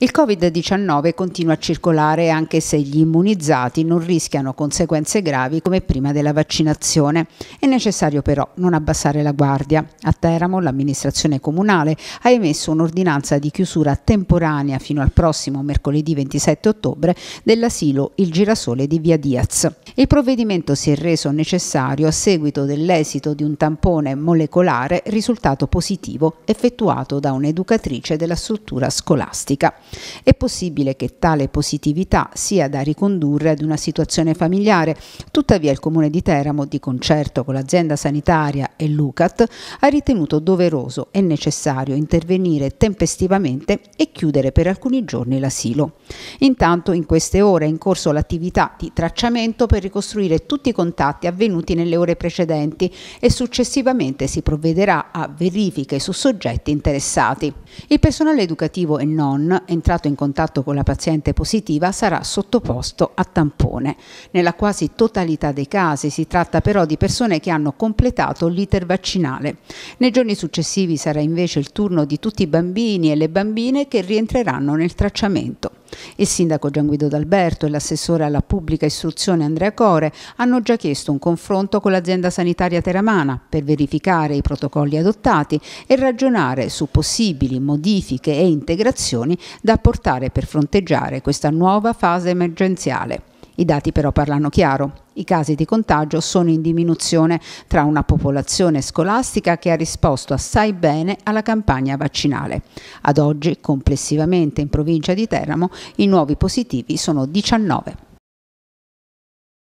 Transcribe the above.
Il Covid-19 continua a circolare anche se gli immunizzati non rischiano conseguenze gravi come prima della vaccinazione. È necessario però non abbassare la guardia. A Teramo l'amministrazione comunale ha emesso un'ordinanza di chiusura temporanea fino al prossimo mercoledì 27 ottobre dell'asilo Il Girasole di Via Diaz. Il provvedimento si è reso necessario a seguito dell'esito di un tampone molecolare risultato positivo effettuato da un'educatrice della struttura scolastica. È possibile che tale positività sia da ricondurre ad una situazione familiare, tuttavia il Comune di Teramo, di concerto con l'azienda sanitaria e l'UCAT, ha ritenuto doveroso e necessario intervenire tempestivamente e chiudere per alcuni giorni l'asilo. Intanto in queste ore è in corso l'attività di tracciamento per ricostruire tutti i contatti avvenuti nelle ore precedenti e successivamente si provvederà a verifiche su soggetti interessati. Il personale educativo e non è entrato in contatto con la paziente positiva sarà sottoposto a tampone. Nella quasi totalità dei casi si tratta però di persone che hanno completato l'iter vaccinale. Nei giorni successivi sarà invece il turno di tutti i bambini e le bambine che rientreranno nel tracciamento. Il sindaco Gian Guido D'Alberto e l'assessore alla pubblica istruzione Andrea Core hanno già chiesto un confronto con l'azienda sanitaria teramana per verificare i protocolli adottati e ragionare su possibili modifiche e integrazioni da apportare per fronteggiare questa nuova fase emergenziale. I dati però parlano chiaro i casi di contagio sono in diminuzione tra una popolazione scolastica che ha risposto assai bene alla campagna vaccinale. Ad oggi, complessivamente in provincia di Teramo, i nuovi positivi sono 19.